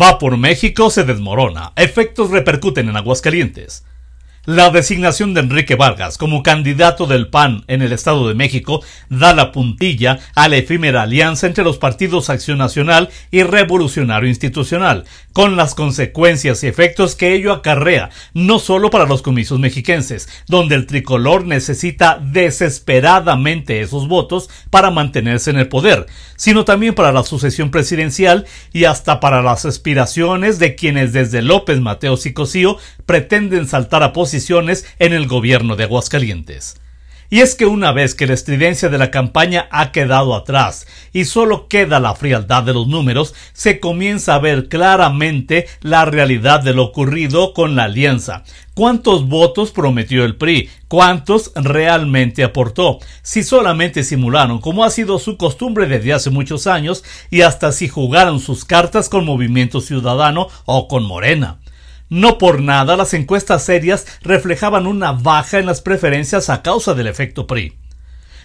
Va por México se desmorona. Efectos repercuten en Aguascalientes. La designación de Enrique Vargas como candidato del PAN en el Estado de México da la puntilla a la efímera alianza entre los partidos Acción Nacional y Revolucionario Institucional, con las consecuencias y efectos que ello acarrea, no solo para los comicios mexiquenses, donde el tricolor necesita desesperadamente esos votos para mantenerse en el poder, sino también para la sucesión presidencial y hasta para las aspiraciones de quienes desde López Mateos y Cosío pretenden saltar a en el gobierno de Aguascalientes. Y es que una vez que la estridencia de la campaña ha quedado atrás y solo queda la frialdad de los números, se comienza a ver claramente la realidad de lo ocurrido con la alianza. ¿Cuántos votos prometió el PRI? ¿Cuántos realmente aportó? Si solamente simularon, como ha sido su costumbre desde hace muchos años, y hasta si jugaron sus cartas con Movimiento Ciudadano o con Morena. No por nada las encuestas serias reflejaban una baja en las preferencias a causa del efecto PRI.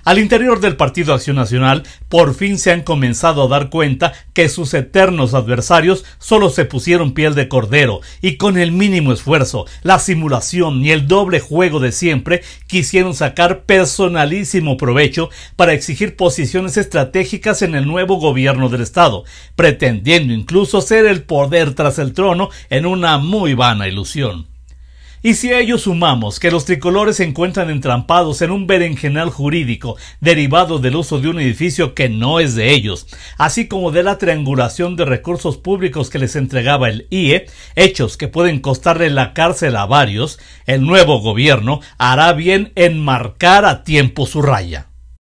Al interior del Partido Acción Nacional, por fin se han comenzado a dar cuenta que sus eternos adversarios solo se pusieron piel de cordero y con el mínimo esfuerzo, la simulación y el doble juego de siempre quisieron sacar personalísimo provecho para exigir posiciones estratégicas en el nuevo gobierno del Estado, pretendiendo incluso ser el poder tras el trono en una muy vana ilusión. Y si a sumamos que los tricolores se encuentran entrampados en un berenjenal jurídico derivado del uso de un edificio que no es de ellos, así como de la triangulación de recursos públicos que les entregaba el IE, hechos que pueden costarle la cárcel a varios, el nuevo gobierno hará bien en marcar a tiempo su raya.